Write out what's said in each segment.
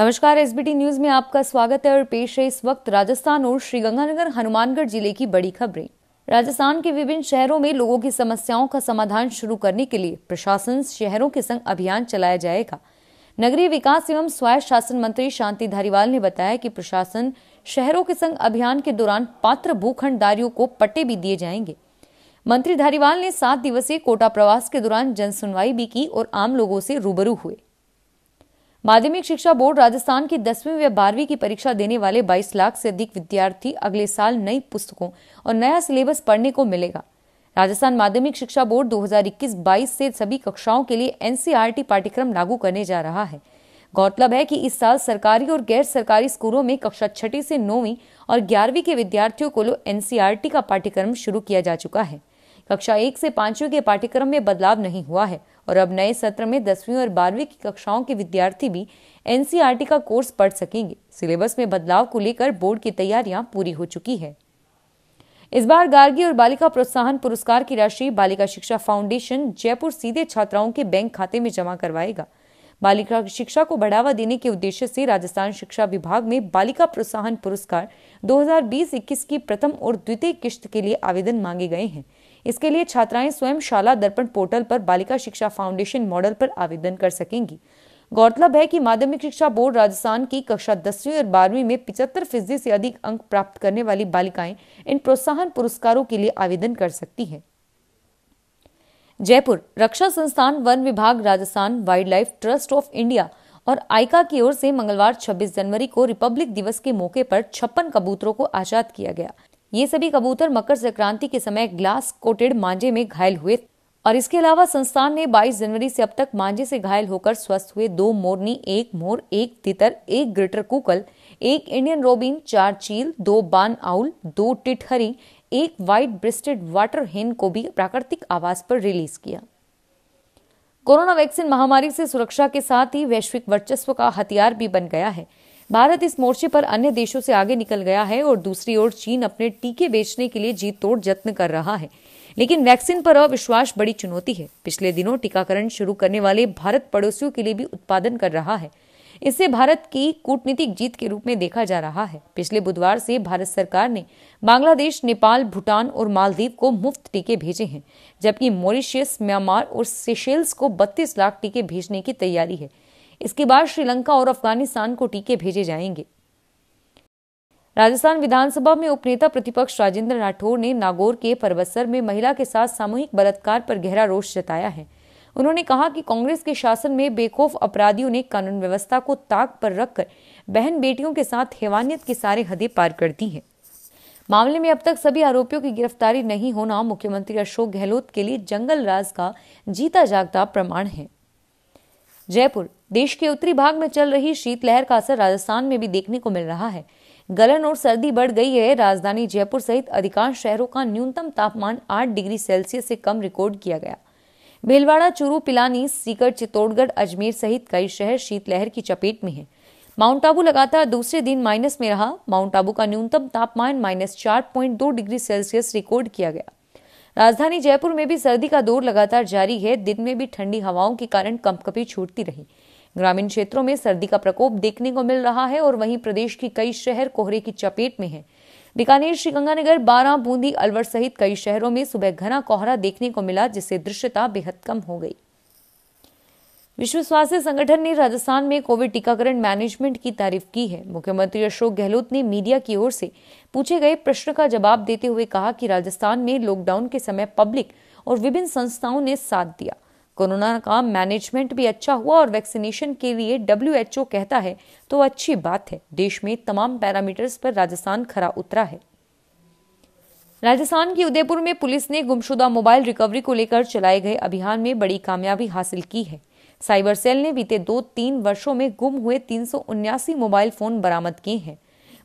नमस्कार SBT news में आपका स्वागत है और पेश है इस वक्त राजस्थान और श्रीगंगानगर हनुमानगढ़ जिले की बड़ी खबरें राजस्थान के विभिन्न शहरों में लोगों की समस्याओं का समाधान शुरू करने के लिए प्रशासन शहरों के संग अभियान चलाया जाएगा नगरीय विकास एवं स्वायत्त शासन मंत्री शांति धारीवाल ने बताया कि प्रशासन शहरों के संग अभियान के दौरान पात्र भूखंडदारियों को पट्टे भी दिए जाएंगे मंत्री धारीवाल ने सात दिवसीय कोटा प्रवास के दौरान जनसुनवाई भी की और आम लोगों से रूबरू हुए माध्यमिक शिक्षा बोर्ड राजस्थान की दसवीं व बारहवीं की परीक्षा देने वाले 22 लाख से अधिक विद्यार्थी अगले साल नई पुस्तकों और नया सिलेबस पढ़ने को मिलेगा राजस्थान माध्यमिक शिक्षा बोर्ड 2021-22 से सभी कक्षाओं के लिए एनसीईआरटी पाठ्यक्रम लागू करने जा रहा है गौरतलब है कि इस साल सरकारी और गैर सरकारी स्कूलों में कक्षा छठी से नौवीं और ग्यारहवीं के विद्यार्थियों को एनसीईआरटी का पाठ्यक्रम शुरू किया जा चुका है कक्षा एक से पांचवी के पाठ्यक्रम में बदलाव नहीं हुआ है और अब नए सत्र में दसवीं और बारहवीं की कक्षाओं के विद्यार्थी भी एनसीईआरटी का कोर्स पढ़ सकेंगे सिलेबस में बदलाव को लेकर बोर्ड की तैयारियां पूरी हो चुकी है इस बार गार्गी और बालिका प्रोत्साहन पुरस्कार की राशि बालिका शिक्षा फाउंडेशन जयपुर सीधे छात्राओं के बैंक खाते में जमा करवाएगा बालिका शिक्षा को बढ़ावा देने के उद्देश्य से राजस्थान शिक्षा विभाग में बालिका प्रोत्साहन पुरस्कार 2020-21 की प्रथम और द्वितीय किश्त के लिए आवेदन मांगे गए हैं इसके लिए छात्राएं स्वयं शाला दर्पण पोर्टल पर बालिका शिक्षा फाउंडेशन मॉडल पर आवेदन कर सकेंगी गौरतलब है कि माध्यमिक शिक्षा बोर्ड राजस्थान की कक्षा दसवीं और बारहवीं में पिछहत्तर फीसदी से अधिक अंक प्राप्त करने वाली बालिकाएं इन प्रोत्साहन पुरस्कारों के लिए आवेदन कर सकती हैं जयपुर रक्षा संस्थान वन विभाग Rajasthan wildlife trust of India और आयका की ओर से मंगलवार 26 जनवरी को रिपब्लिक दिवस के मौके पर छप्पन कबूतरों को आजाद किया गया ये सभी कबूतर मकर संक्रांति के समय ग्लास कोटेड मांझे में घायल हुए और इसके अलावा संस्थान ने 22 जनवरी से अब तक मांझे से घायल होकर स्वस्थ हुए दो मोरनी एक मोर एक तितर एक ग्रिटर कुकल एक इंडियन रोबिन चार चील दो बान आउल दो टिटहरी एक वाइट ब्रिस्टेड वाटर हेन को भी प्राकृतिक आवास पर रिलीज किया कोरोना वैक्सीन महामारी से सुरक्षा के साथ ही वैश्विक वर्चस्व का हथियार भी बन गया है भारत इस मोर्चे पर अन्य देशों से आगे निकल गया है और दूसरी ओर चीन अपने टीके बेचने के लिए जीत तोड़ जत्न कर रहा है लेकिन वैक्सीन पर अविश्वास बड़ी चुनौती है पिछले दिनों टीकाकरण शुरू करने वाले भारत पड़ोसियों के लिए भी उत्पादन कर रहा है इसे भारत की कूटनीतिक जीत के रूप में देखा जा रहा है पिछले बुधवार से भारत सरकार ने बांग्लादेश नेपाल भूटान और मालदीव को मुफ्त टीके भेजे हैं जबकि मॉरिशियस म्यांमार और सेशेल्स को 32 लाख टीके भेजने की तैयारी है इसके बाद श्रीलंका और अफगानिस्तान को टीके भेजे जाएंगे राजस्थान विधानसभा में उपनेता प्रतिपक्ष राजेंद्र राठौर ने नागौर के परबसर में महिला के साथ सामूहिक बलात्कार पर गहरा रोष जताया है उन्होंने कहा कि कांग्रेस के शासन में बेखौफ अपराधियों ने कानून व्यवस्था को ताक पर रखकर बहन बेटियों के साथ हेवानियत के सारे हदे पार कर दी है मामले में अब तक सभी आरोपियों की गिरफ्तारी नहीं होना मुख्यमंत्री अशोक गहलोत के लिए जंगल राज का जीता जागता प्रमाण है जयपुर देश के उत्तरी भाग में चल रही शीतलहर का असर राजस्थान में भी देखने को मिल रहा है गलन और सर्दी बढ़ गई है राजधानी जयपुर सहित अधिकांश शहरों का न्यूनतम तापमान 8 डिग्री सेल्सियस से कम रिकॉर्ड किया गया भीलवाड़ा चूरू पिलानी सीकर चित्तौड़गढ़ अजमेर सहित कई शहर शीतलहर की चपेट में है माउंट आबू लगातार दूसरे दिन माइनस में रहा माउंट आबू का न्यूनतम तापमान माइनस चार पॉइंट दो डिग्री सेल्सियस रिकॉर्ड किया गया राजधानी जयपुर में भी सर्दी का दौर लगातार जारी है दिन में भी ठंडी हवाओं के कारण कंपकपी छूटती रही ग्रामीण क्षेत्रों में सर्दी का प्रकोप देखने को मिल रहा है और वहीं प्रदेश की कई शहर कोहरे की चपेट में है बीकानेर श्रीगंगानगर बारह बूंदी अलवर सहित कई शहरों में सुबह घना कोहरा देखने को मिला जिससे दृश्यता बेहद कम हो गई विश्व स्वास्थ्य संगठन ने राजस्थान में कोविड टीकाकरण मैनेजमेंट की तारीफ की है मुख्यमंत्री अशोक गहलोत ने मीडिया की ओर से पूछे गए प्रश्न का जवाब देते हुए कहा कि राजस्थान में लॉकडाउन के समय पब्लिक और विभिन्न संस्थाओं ने साथ दिया कोरोना का मैनेजमेंट भी अच्छा हुआ और वैक्सीनेशन के लिए डब्ल्यू कहता है तो अच्छी बात है देश में तमाम पैरामीटर्स पर राजस्थान खरा उतरा है राजस्थान के उदयपुर में पुलिस ने गुमशुदा मोबाइल रिकवरी को लेकर चलाए गए अभियान में बड़ी कामयाबी हासिल की है साइबर सेल ने बीते दो तीन वर्षों में गुम हुए तीन मोबाइल फोन बरामद किए हैं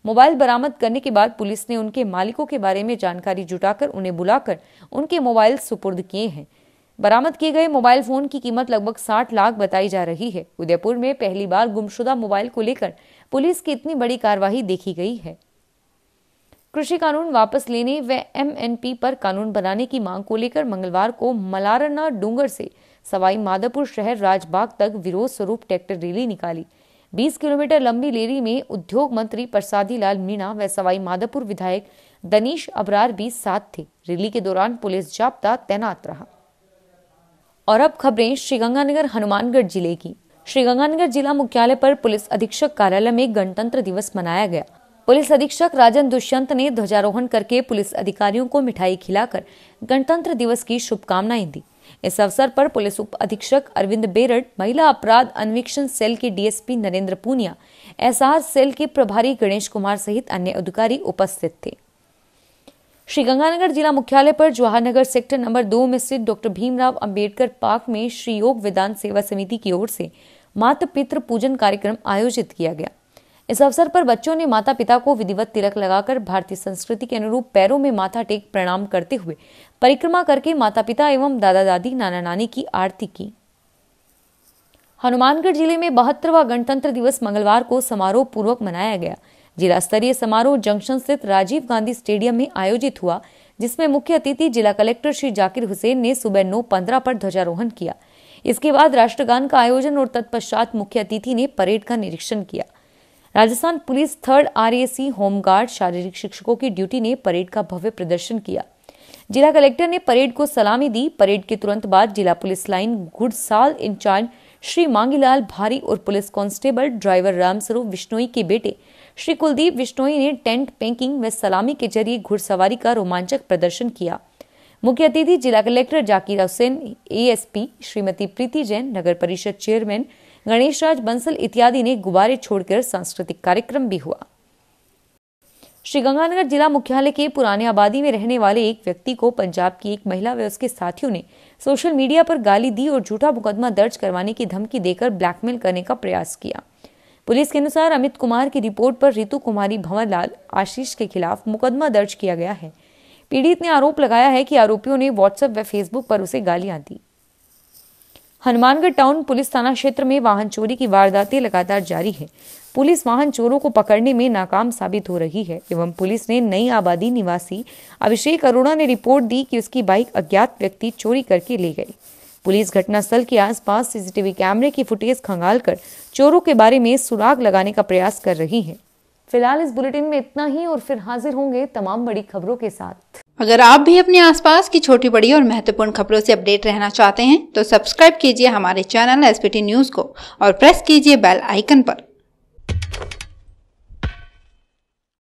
मोबाइल बरामद करने के बाद पुलिस ने उनके मालिकों के बारे में जानकारी जुटाकर उन्हें बुलाकर उनके मोबाइल सुपुर्द किए हैं बरामद किए गए मोबाइल फोन की कीमत लगभग 60 लाख बताई जा रही है उदयपुर में पहली बार गुमशुदा मोबाइल को लेकर पुलिस की इतनी बड़ी कार्यवाही देखी गई है कृषि कानून वापस लेने व एमएनपी पर कानून बनाने की मांग को लेकर मंगलवार को मलारना डूंगर से सवाई माधोपुर शहर राजबाग तक विरोध स्वरूप ट्रैक्टर रैली निकाली 20 किलोमीटर लंबी रैली में उद्योग मंत्री प्रसादी लाल मीणा व सवाई माधोपुर विधायक दनीश अबरार भी साथ थे रैली के दौरान पुलिस जाप्ता तैनात रहा और अब खबरें श्रीगंगानगर हनुमानगढ़ जिले की श्रीगंगानगर जिला मुख्यालय पर पुलिस अधीक्षक कार्यालय में गणतंत्र दिवस मनाया गया पुलिस अधीक्षक राजन दुष्यंत ने ध्वजारोहण करके पुलिस अधिकारियों को मिठाई खिलाकर गणतंत्र दिवस की शुभकामनाएं दी इस अवसर पर पुलिस उप अधीक्षक अरविंद बेरड महिला अपराध अन्वेक्षण सेल के DSP Narendra Punia SR cell के प्रभारी गणेश कुमार सहित अन्य अधिकारी उपस्थित थे श्रीगंगानगर जिला मुख्यालय पर जवाहरनगर सेक्टर नंबर दो में स्थित डॉक्टर भीमराव अंबेडकर पार्क में श्री योग विधान सेवा समिति की ओर से माता पितृ पूजन कार्यक्रम आयोजित किया गया इस अवसर पर बच्चों ने माता पिता को विधिवत तिलक लगाकर भारतीय संस्कृति के अनुरूप पैरों में माथा टेक प्रणाम करते हुए परिक्रमा करके माता पिता एवं दादा दादी नाना नानी की आरती की हनुमानगढ़ जिले में बहत्तरवा गणतंत्र दिवस मंगलवार को समारोह पूर्वक मनाया गया जिला स्तरीय समारोह जंक्शन स्थित राजीव गांधी स्टेडियम में आयोजित हुआ जिसमें मुख्य अतिथि जिला कलेक्टर श्री जाकिर हुसैन ने सुबह नौ पंद्रह पर ध्वजारोहण किया इसके बाद राष्ट्रगान का आयोजन और तत्पश्चात मुख्य अतिथि ने परेड का निरीक्षण किया Rajasthan police third R home guard शारीरिक शिक्षकों की ड्यूटी ने परेड का भव्य प्रदर्शन किया जिला कलेक्टर ने परेड को सलामी दी परेड के तुरंत बाद जिला पुलिस लाइन घुड़साल इंचार्ज श्री मांगीलाल भारी और police constable driver Ramswaroop Vishnoi के बेटे श्री कुलदीप विश्नोई ने टेंट पेंकिंग व सलामी के जरिए घुड़सवारी का रोमांचक प्रदर्शन किया मुख्य अतिथि जिला कलेक्टर जाकिर हुसैन एएसपी श्रीमती प्रीति जैन नगर परिषद चेयरमैन गणेश राज बंसल इत्यादि ने गुब्बारे छोड़कर सांस्कृतिक कार्यक्रम भी हुआ श्री गंगानगर जिला मुख्यालय के पुराने आबादी में रहने वाले एक व्यक्ति को पंजाब की एक महिला व उसके साथियों ने सोशल मीडिया पर गाली दी और झूठा मुकदमा दर्ज करवाने की धमकी देकर ब्लैकमेल करने का प्रयास किया पुलिस के अनुसार अमित कुमार की रिपोर्ट पर रितु कुमारी भंवरलाल आशीष के खिलाफ मुकदमा दर्ज किया गया है पीड़ित ने आरोप लगाया है कि आरोपियों ने व्हाट्सएप व फेसबुक पर उसे गालियां दी हनुमानगढ़ टाउन पुलिस थाना क्षेत्र में वाहन चोरी की वारदातें लगातार जारी है पुलिस वाहन चोरों को पकड़ने में नाकाम साबित हो रही है एवं पुलिस ने नई आबादी निवासी अभिषेक अरोड़ा ने रिपोर्ट दी कि उसकी बाइक अज्ञात व्यक्ति चोरी करके ले गई पुलिस घटनास्थल के आसपास सीसीटीवी कैमरे की फुटेज खंगाल कर चोरों के बारे में सुराग लगाने का प्रयास कर रही है फिलहाल इस बुलेटिन में इतना ही और फिर हाजिर होंगे तमाम बड़ी खबरों के साथ अगर आप भी अपने आसपास की छोटी बड़ी और महत्वपूर्ण खबरों से अपडेट रहना चाहते हैं तो सब्सक्राइब कीजिए हमारे चैनल एस न्यूज़ को और प्रेस कीजिए बेल आइकन पर